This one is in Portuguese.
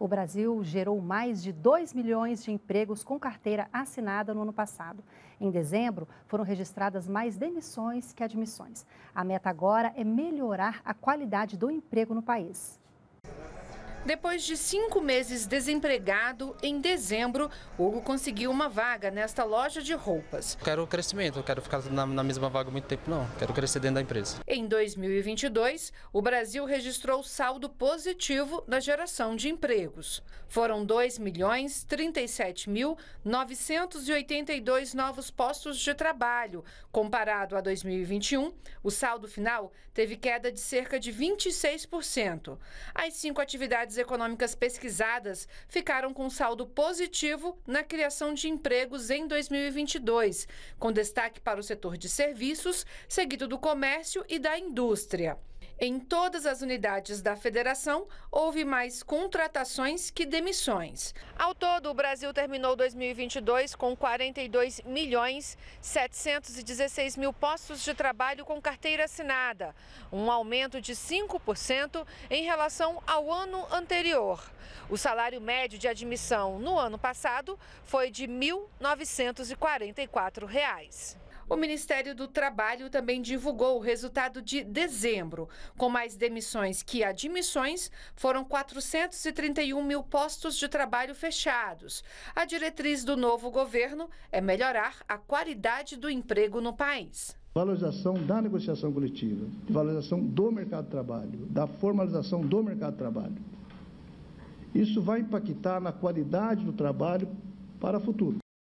o Brasil gerou mais de 2 milhões de empregos com carteira assinada no ano passado. Em dezembro, foram registradas mais demissões que admissões. A meta agora é melhorar a qualidade do emprego no país. Depois de cinco meses desempregado, em dezembro, Hugo conseguiu uma vaga nesta loja de roupas. Quero crescimento, quero ficar na, na mesma vaga muito tempo, não. Quero crescer dentro da empresa. Em 2022, o Brasil registrou saldo positivo na geração de empregos. Foram 2.037.982 milhões mil novos postos de trabalho. Comparado a 2021, o saldo final teve queda de cerca de 26%. As cinco atividades atividades econômicas pesquisadas ficaram com saldo positivo na criação de empregos em 2022, com destaque para o setor de serviços, seguido do comércio e da indústria. Em todas as unidades da federação, houve mais contratações que demissões. Ao todo, o Brasil terminou 2022 com 42 milhões 716 mil postos de trabalho com carteira assinada, um aumento de 5% em relação ao ano anterior. O salário médio de admissão no ano passado foi de R$ 1.944. O Ministério do Trabalho também divulgou o resultado de dezembro. Com mais demissões que admissões, foram 431 mil postos de trabalho fechados. A diretriz do novo governo é melhorar a qualidade do emprego no país valorização da negociação coletiva, valorização do mercado de trabalho, da formalização do mercado de trabalho. Isso vai impactar na qualidade do trabalho para o futuro.